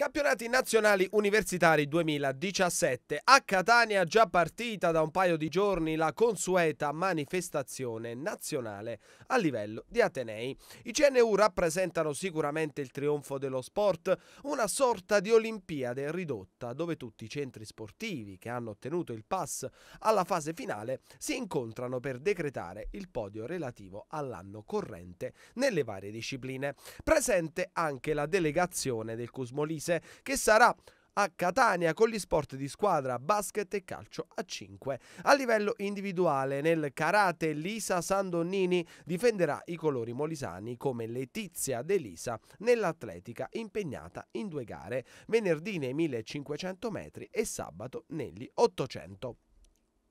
Campionati nazionali universitari 2017. A Catania già partita da un paio di giorni la consueta manifestazione nazionale a livello di Atenei. I CNU rappresentano sicuramente il trionfo dello sport, una sorta di Olimpiade ridotta dove tutti i centri sportivi che hanno ottenuto il pass alla fase finale si incontrano per decretare il podio relativo all'anno corrente nelle varie discipline. Presente anche la delegazione del Cusmolise Firenze, che sarà a Catania con gli sport di squadra, basket e calcio a 5. A livello individuale, nel karate, Lisa Sandonnini difenderà i colori molisani come Letizia De Lisa nell'atletica impegnata in due gare, venerdì nei 1500 metri e sabato negli 800.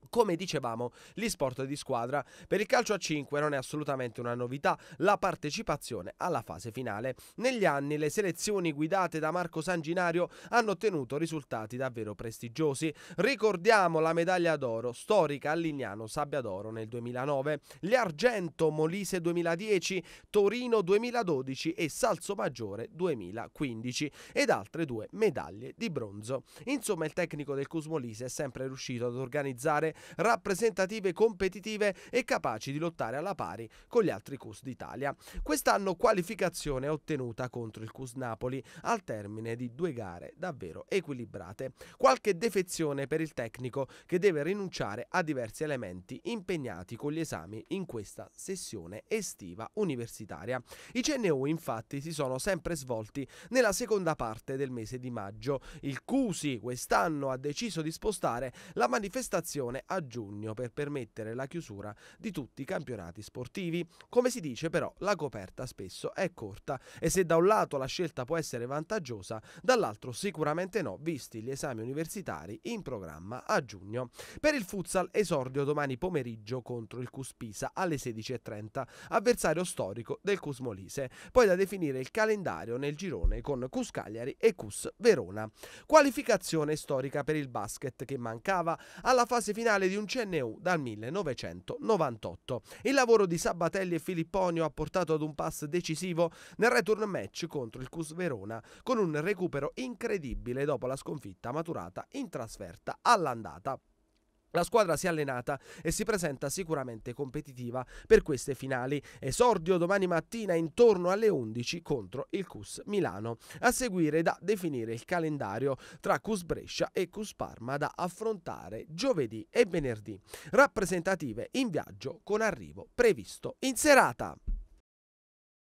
Come dicevamo, gli sport di squadra per il calcio a 5 non è assolutamente una novità la partecipazione alla fase finale. Negli anni le selezioni guidate da Marco Sanginario hanno ottenuto risultati davvero prestigiosi. Ricordiamo la medaglia d'oro storica a Lignano d'oro nel 2009, gli argento Molise 2010, Torino 2012 e Salso Maggiore 2015 ed altre due medaglie di bronzo. Insomma il tecnico del Cusmolise è sempre riuscito ad organizzare squadre rappresentative, competitive e capaci di lottare alla pari con gli altri Cus d'Italia. Quest'anno qualificazione ottenuta contro il Cus Napoli al termine di due gare davvero equilibrate. Qualche defezione per il tecnico che deve rinunciare a diversi elementi impegnati con gli esami in questa sessione estiva universitaria. I CNU infatti si sono sempre svolti nella seconda parte del mese di maggio. Il CUSI quest'anno ha deciso di spostare la manifestazione sessione a giugno per permettere la chiusura di tutti i campionati sportivi. Come si dice però la coperta spesso è corta e se da un lato la scelta può essere vantaggiosa, dall'altro sicuramente no, visti gli esami universitari in programma a giugno. Per il futsal esordio domani pomeriggio contro il Cuspisa alle 16.30, avversario storico del Cusmolise, poi da definire il calendario nel girone con Cus Cagliari e Cus Verona. Qualificazione storica per il basket che mancava alla fase finale finale di un CNU dal 1998. Il lavoro di Sabatelli e Filipponio ha portato ad un pass decisivo nel return match contro il Cus Verona, con un recupero incredibile dopo la sconfitta maturata in trasferta all'andata. La squadra si è allenata e si presenta sicuramente competitiva per queste finali. Esordio domani mattina intorno alle 11 contro il Cus Milano. A seguire da definire il calendario tra Cus Brescia e Cus Parma da affrontare giovedì e venerdì. Rappresentative in viaggio con arrivo previsto in serata.